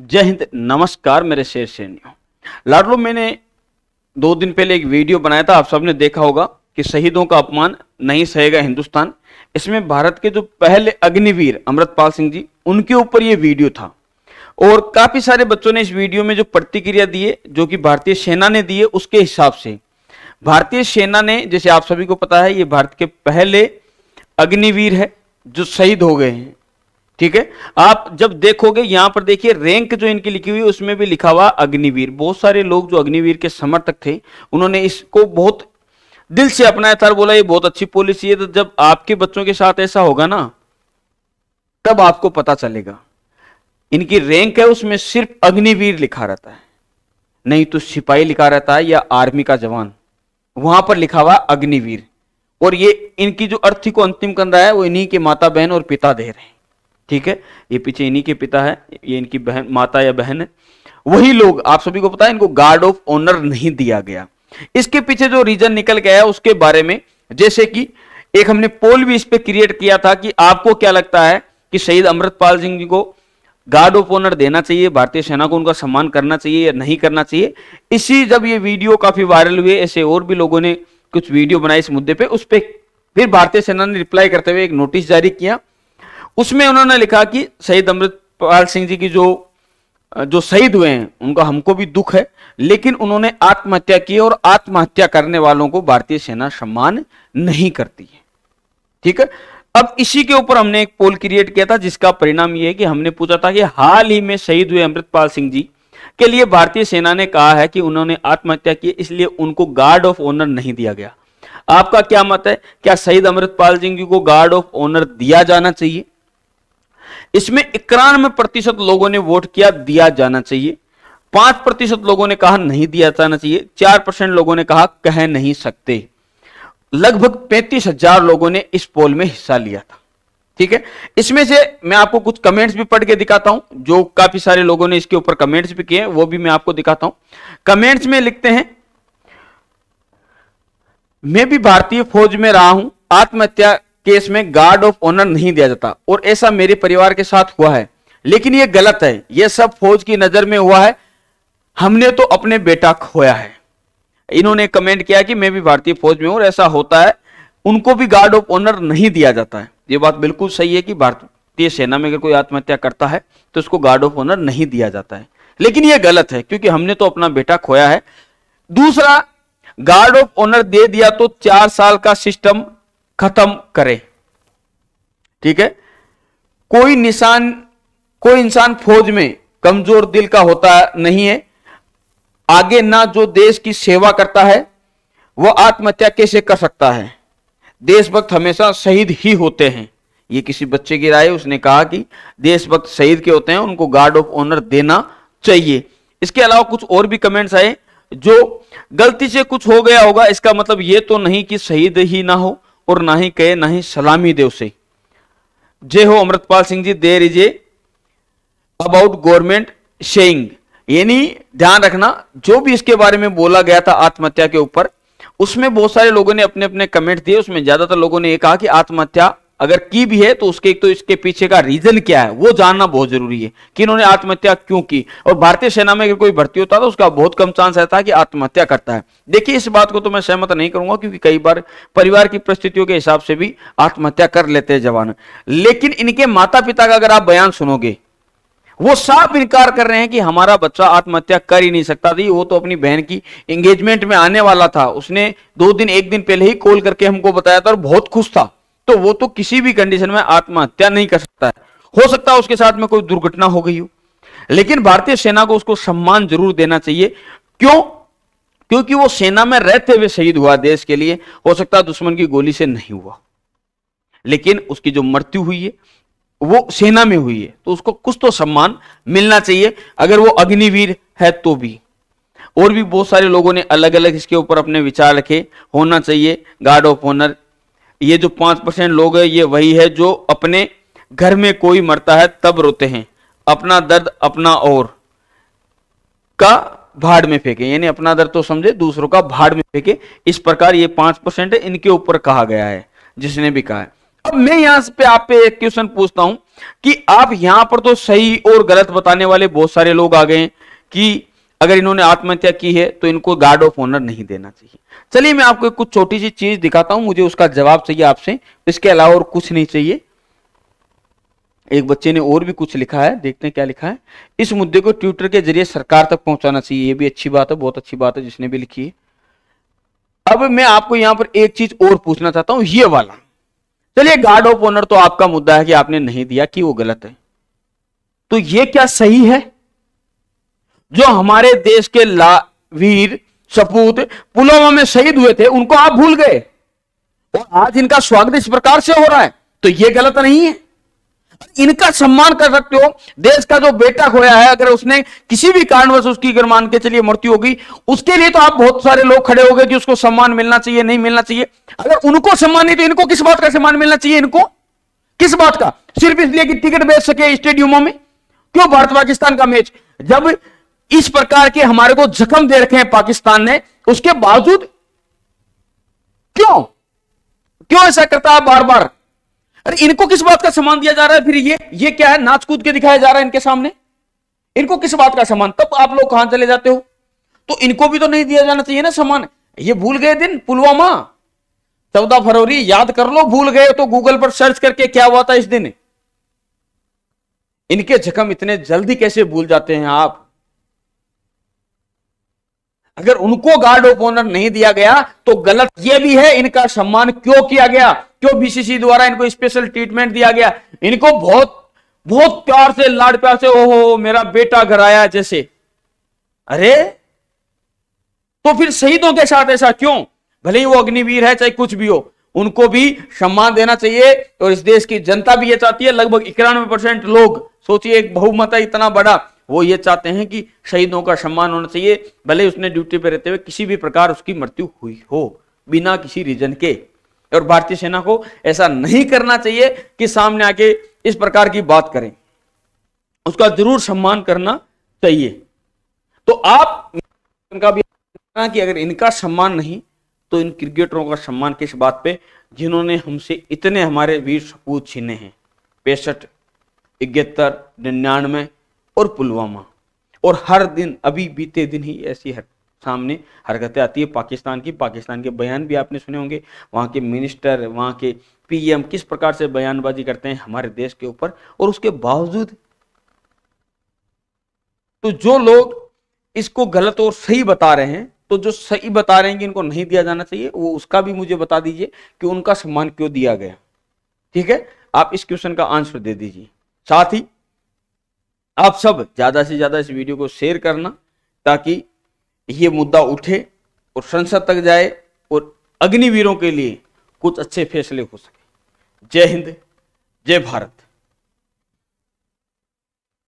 जय हिंद नमस्कार मेरे शेर सैनियों लाडलो मैंने दो दिन पहले एक वीडियो बनाया था आप सबने देखा होगा कि शहीदों का अपमान नहीं सहेगा हिंदुस्तान इसमें भारत के जो पहले अग्निवीर अमृतपाल सिंह जी उनके ऊपर ये वीडियो था और काफी सारे बच्चों ने इस वीडियो में जो प्रतिक्रिया दी है जो कि भारतीय सेना ने दिए उसके हिसाब से भारतीय सेना ने जैसे आप सभी को पता है ये भारत के पहले अग्निवीर है जो शहीद हो गए हैं ठीक है आप जब देखोगे यहां पर देखिए रैंक जो इनकी लिखी हुई उसमें भी लिखा हुआ अग्निवीर बहुत सारे लोग जो अग्निवीर के समर्थक थे उन्होंने इसको बहुत दिल से अपनाया था बोला ये बहुत अच्छी पॉलिसी है तो जब आपके बच्चों के साथ ऐसा होगा ना तब आपको पता चलेगा इनकी रैंक है उसमें सिर्फ अग्निवीर लिखा रहता है नहीं तो सिपाही लिखा रहता है या आर्मी का जवान वहां पर लिखा हुआ अग्निवीर और ये इनकी जो अर्थी को अंतिम कर रहा है वो इन्हीं के माता बहन और पिता दे रहे हैं ठीक है ये पीछे इन्हीं के पिता है ये इनकी बहन माता या बहन है वही लोग आप सभी को पता है इनको गार्ड ऑफ ऑनर नहीं दिया गया इसके पीछे जो रीजन निकल गया है उसके बारे में जैसे कि एक हमने पोल भी इस पर क्रिएट किया था कि आपको क्या लगता है कि शहीद अमृतपाल सिंह जी को गार्ड ऑफ ऑनर देना चाहिए भारतीय सेना को उनका सम्मान करना चाहिए या नहीं करना चाहिए इसी जब ये वीडियो काफी वायरल हुए ऐसे और भी लोगों ने कुछ वीडियो बनाए इस मुद्दे पे उस पर फिर भारतीय सेना ने रिप्लाई करते हुए एक नोटिस जारी किया उसमें उन्होंने लिखा कि शहीद अमृतपाल सिंह जी की जो जो शहीद हुए हैं उनका हमको भी दुख है लेकिन उन्होंने आत्महत्या की और आत्महत्या करने वालों को भारतीय सेना सम्मान नहीं करती है ठीक है अब इसी के ऊपर हमने एक पोल क्रिएट किया था जिसका परिणाम यह है कि हमने पूछा था कि हाल ही में शहीद हुए अमृतपाल सिंह जी के लिए भारतीय सेना ने कहा है कि उन्होंने आत्महत्या की इसलिए उनको गार्ड ऑफ ऑनर नहीं दिया गया आपका क्या मत है क्या शहीद अमृतपाल सिंह जी को गार्ड ऑफ ऑनर दिया जाना चाहिए इसमें इक्यानवे प्रतिशत लोगों ने वोट किया दिया जाना चाहिए पांच प्रतिशत लोगों ने कहा नहीं दिया जाना चाहिए चार परसेंट लोगों ने कहा कह नहीं सकते लगभग पैंतीस हजार लोगों ने इस पोल में हिस्सा लिया था ठीक है इसमें से मैं आपको कुछ कमेंट्स भी पढ़ के दिखाता हूं जो काफी सारे लोगों ने इसके ऊपर कमेंट्स भी किए वो भी मैं आपको दिखाता हूं कमेंट्स में लिखते हैं मैं भी भारतीय फौज में रहा हूं आत्महत्या केस में गार्ड ऑफ ऑनर नहीं दिया जाता और ऐसा मेरे परिवार के साथ हुआ है लेकिन यह गलत है यह सब फौज की नजर में हुआ है हमने तो अपने बेटा खोया है इन्होंने कमेंट किया कि मैं भी भारतीय फौज में हूं ऐसा होता है उनको भी गार्ड ऑफ ऑनर नहीं दिया जाता है यह बात बिल्कुल सही है कि भारतीय सेना में अगर कोई आत्महत्या करता है तो उसको गार्ड ऑफ ऑनर नहीं दिया जाता है लेकिन यह गलत है क्योंकि हमने तो अपना बेटा खोया है दूसरा गार्ड ऑफ ऑनर दे दिया तो चार साल का सिस्टम खत्म करे ठीक है कोई निशान कोई इंसान फौज में कमजोर दिल का होता नहीं है आगे ना जो देश की सेवा करता है वह आत्महत्या कैसे कर सकता है देशभक्त हमेशा शहीद ही होते हैं ये किसी बच्चे की राय उसने कहा कि देशभक्त शहीद के होते हैं उनको गार्ड ऑफ ऑनर देना चाहिए इसके अलावा कुछ और भी कमेंट्स आए जो गलती से कुछ हो गया होगा इसका मतलब ये तो नहीं कि शहीद ही ना हो और ना ही कहे ना ही सलामी दे उसे जय हो Amritpal Singh ji there is a about government saying यानी ध्यान रखना जो भी इसके बारे में बोला गया था आत्महत्या के ऊपर उसमें बहुत सारे लोगों ने अपने अपने कमेंट दिए उसमें ज्यादातर लोगों ने यह कहा कि आत्महत्या अगर की भी है तो उसके एक तो इसके पीछे का रीजन क्या है वो जानना बहुत जरूरी है कि इन्होंने आत्महत्या क्यों की और भारतीय सेना में अगर कोई भर्ती होता तो उसका बहुत कम चांस रहता है कि आत्महत्या करता है देखिए इस बात को तो मैं सहमत नहीं करूंगा क्योंकि कई बार परिवार की परिस्थितियों के हिसाब से भी आत्महत्या कर लेते हैं जवान लेकिन इनके माता पिता का अगर आप बयान सुनोगे वो साफ इनकार कर रहे हैं कि हमारा बच्चा आत्महत्या कर ही नहीं सकता थी वो तो अपनी बहन की एंगेजमेंट में आने वाला था उसने दो दिन एक दिन पहले ही कॉल करके हमको बताया था और बहुत खुश था तो वो तो किसी भी कंडीशन में आत्महत्या नहीं कर सकता है हो सकता है उसके साथ में कोई दुर्घटना हो गई हो लेकिन भारतीय सेना को उसको सम्मान जरूर देना चाहिए क्यों क्योंकि वो सेना में रहते हुए शहीद हुआ देश के लिए हो सकता है दुश्मन की गोली से नहीं हुआ लेकिन उसकी जो मृत्यु हुई है वो सेना में हुई है तो उसको कुछ तो सम्मान मिलना चाहिए अगर वो अग्निवीर है तो भी और भी बहुत सारे लोगों ने अलग अलग इसके ऊपर अपने विचार रखे होना चाहिए गार्ड ऑफ ऑनर ये जो पांच परसेंट लोग है ये वही है जो अपने घर में कोई मरता है तब रोते हैं अपना दर्द अपना और का भाड़ में फेंके यानी अपना दर्द तो समझे दूसरों का भाड़ में फेंके इस प्रकार ये पांच परसेंट इनके ऊपर कहा गया है जिसने भी कहा है अब मैं यहां पे आप पे एक क्वेश्चन पूछता हूं कि आप यहां पर तो सही और गलत बताने वाले बहुत सारे लोग आ गए कि अगर इन्होंने आत्महत्या की है तो इनको गार्ड ऑफ ऑनर नहीं देना चाहिए चलिए मैं आपको कुछ छोटी सी चीज दिखाता हूं मुझे उसका जवाब चाहिए आपसे इसके अलावा और कुछ नहीं चाहिए एक बच्चे ने और भी कुछ लिखा है देखते हैं क्या लिखा है इस मुद्दे को ट्विटर के जरिए सरकार तक पहुंचाना चाहिए ये भी अच्छी बात है बहुत अच्छी बात है जिसने भी लिखी है अब मैं आपको यहां पर एक चीज और पूछना चाहता हूं ये वाला चलिए गार्ड ऑफ ऑनर तो आपका मुद्दा है कि आपने नहीं दिया कि वो गलत है तो ये क्या सही है जो हमारे देश के लावीर वीर सपूत पुलवामा में शहीद हुए थे उनको आप भूल गए और आज इनका स्वागत इस प्रकार से हो रहा है तो यह गलत नहीं है इनका सम्मान कर सकते हो देश का जो बेटा खोया है अगर उसने किसी भी कारणवश उसकी अगर मान के चलिए मृत्यु होगी उसके लिए तो आप बहुत सारे लोग खड़े हो गए कि उसको सम्मान मिलना चाहिए नहीं मिलना चाहिए अगर उनको सम्मान नहीं तो इनको किस बात का सम्मान मिलना चाहिए इनको किस बात का सिर्फ इसलिए कि टिकट बेच सके स्टेडियमों में क्यों भारत पाकिस्तान का मैच जब इस प्रकार के हमारे को जख्म दे रखे हैं पाकिस्तान ने उसके बावजूद क्यों क्यों ऐसा करता है बार बार अरे इनको किस बात का सम्मान दिया जा रहा है फिर ये ये क्या है नाच कूद के दिखाया जा रहा है इनके सामने इनको किस बात का सम्मान तब आप लोग कहां चले जाते हो तो इनको भी तो नहीं दिया जाना चाहिए ना सम्मान ये भूल गए दिन पुलवामा चौदह फरवरी याद कर लो भूल गए तो गूगल पर सर्च करके क्या हुआ था इस दिन इनके जख्म इतने जल्दी कैसे भूल जाते हैं आप अगर उनको गार्ड ऑफ ऑनर नहीं दिया गया तो गलत यह भी है इनका सम्मान क्यों किया गया क्यों बीसीसी द्वारा इनको स्पेशल ट्रीटमेंट दिया गया इनको बहुत बहुत प्यार से लाड प्यार से ओहो मेरा बेटा घर आया जैसे अरे तो फिर शहीदों के साथ ऐसा क्यों भले ही वो अग्निवीर है चाहे कुछ भी हो उनको भी सम्मान देना चाहिए और इस देश की जनता भी यह चाहती है लगभग इक्यानवे परसेंट लोग सोचिए एक बहुमत है इतना बड़ा वो ये चाहते हैं कि शहीदों का सम्मान होना चाहिए भले उसने ड्यूटी पर रहते हुए किसी भी प्रकार उसकी मृत्यु हुई हो बिना किसी रीजन के और भारतीय सेना को ऐसा नहीं करना चाहिए कि सामने आके इस प्रकार की बात करें उसका जरूर सम्मान करना चाहिए तो आप इनका भी कि अगर इनका सम्मान नहीं तो इन क्रिकेटरों का सम्मान किस बात पे जिन्होंने हमसे इतने हमारे वीर सपूत छीने हैं पैंसठ इकहत्तर निन्यानवे और पुलवामा और हर दिन अभी बीते दिन ही ऐसी हर, सामने हरकतें आती है पाकिस्तान की पाकिस्तान के बयान भी आपने सुने होंगे वहाँ के मिनिस्टर वहाँ के पीएम किस प्रकार से बयानबाजी करते हैं हमारे देश के ऊपर और उसके बावजूद तो जो लोग इसको गलत और सही बता रहे हैं तो जो सही बता रहे हैं कि इनको नहीं दिया जाना चाहिए वो उसका भी मुझे बता दीजिए कि उनका सम्मान क्यों दिया गया ठीक है आप इस क्वेश्चन का आंसर दे दीजिए साथ ही आप सब ज़्यादा से ज़्यादा इस वीडियो को शेयर करना ताकि ये मुद्दा उठे और संसद तक जाए और अग्निवीरों के लिए कुछ अच्छे फैसले हो सके जय हिंद जय भारत